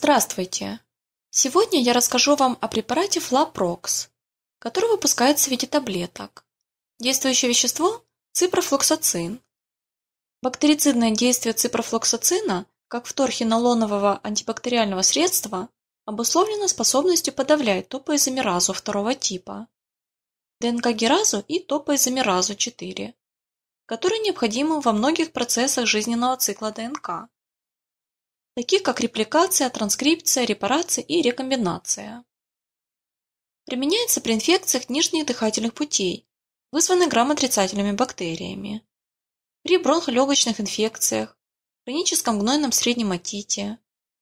Здравствуйте! Сегодня я расскажу вам о препарате Flaprox, который выпускается в виде таблеток. Действующее вещество – ципрофлоксацин. Бактерицидное действие ципрофлоксацина, как вторхинолонового антибактериального средства, обусловлено способностью подавлять топоизомеразу второго типа, ДНК-геразу и топоизомеразу 4, которые необходимы во многих процессах жизненного цикла ДНК таких как репликация, транскрипция, репарация и рекомбинация. Применяется при инфекциях нижних дыхательных путей, вызванных грамотрицательными бактериями, при бронхолегочных инфекциях, хроническом гнойном среднем отите,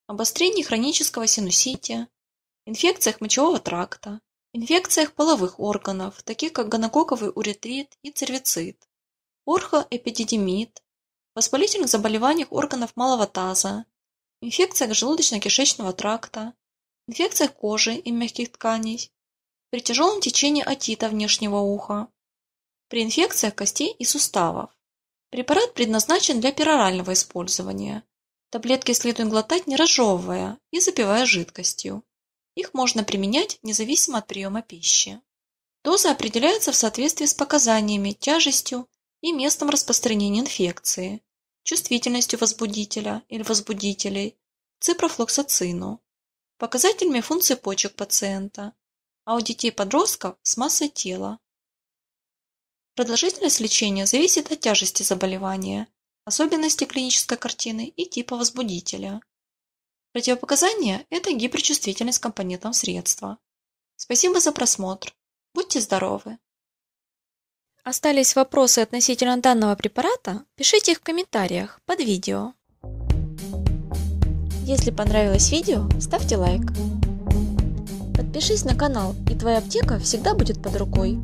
обострении хронического синусите, инфекциях мочевого тракта, инфекциях половых органов, таких как гонококковый уретрит и цервицит, орхоэпидидимит, воспалительных заболеваниях органов малого таза, инфекциях желудочно-кишечного тракта, инфекциях кожи и мягких тканей, при тяжелом течении отита внешнего уха, при инфекциях костей и суставов. Препарат предназначен для перорального использования. Таблетки следует глотать не разжевывая и запивая жидкостью. Их можно применять независимо от приема пищи. Доза определяется в соответствии с показаниями, тяжестью и местом распространения инфекции, чувствительностью возбудителя или возбудителей, ципрофлоксацину, показателями функции почек пациента, а у детей-подростков с массой тела. Продолжительность лечения зависит от тяжести заболевания, особенностей клинической картины и типа возбудителя. Противопоказания – это гиперчувствительность к компонентам средства. Спасибо за просмотр. Будьте здоровы! Остались вопросы относительно данного препарата? Пишите их в комментариях под видео. Если понравилось видео, ставьте лайк. Подпишись на канал, и твоя аптека всегда будет под рукой.